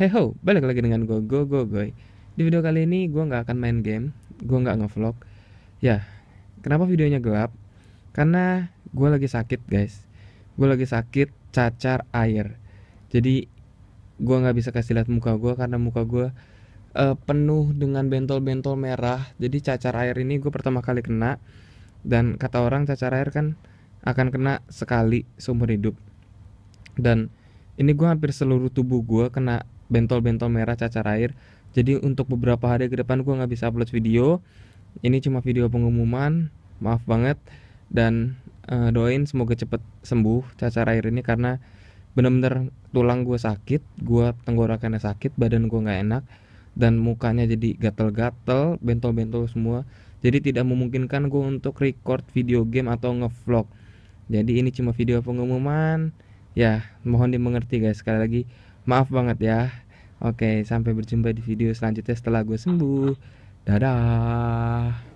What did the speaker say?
Hey ho, balik lagi dengan gue, gue, gue, gue. Di video kali ini gue nggak akan main game, gue nggak ngevlog. Ya, kenapa videonya gelap? Karena gue lagi sakit guys. Gue lagi sakit cacar air. Jadi gue nggak bisa kasih lihat muka gue karena muka gue uh, penuh dengan bentol-bentol merah. Jadi cacar air ini gue pertama kali kena dan kata orang cacar air kan akan kena sekali seumur hidup. Dan ini gue hampir seluruh tubuh gue kena bentol-bentol merah cacar air jadi untuk beberapa hari ke depan gue nggak bisa upload video ini cuma video pengumuman maaf banget dan uh, doain semoga cepet sembuh cacar air ini karena bener-bener tulang gue sakit gue tenggorokannya sakit badan gue nggak enak dan mukanya jadi gatel-gatel bentol-bentol semua jadi tidak memungkinkan gue untuk record video game atau ngevlog jadi ini cuma video pengumuman ya mohon dimengerti guys sekali lagi maaf banget ya oke sampai berjumpa di video selanjutnya setelah gue sembuh dadah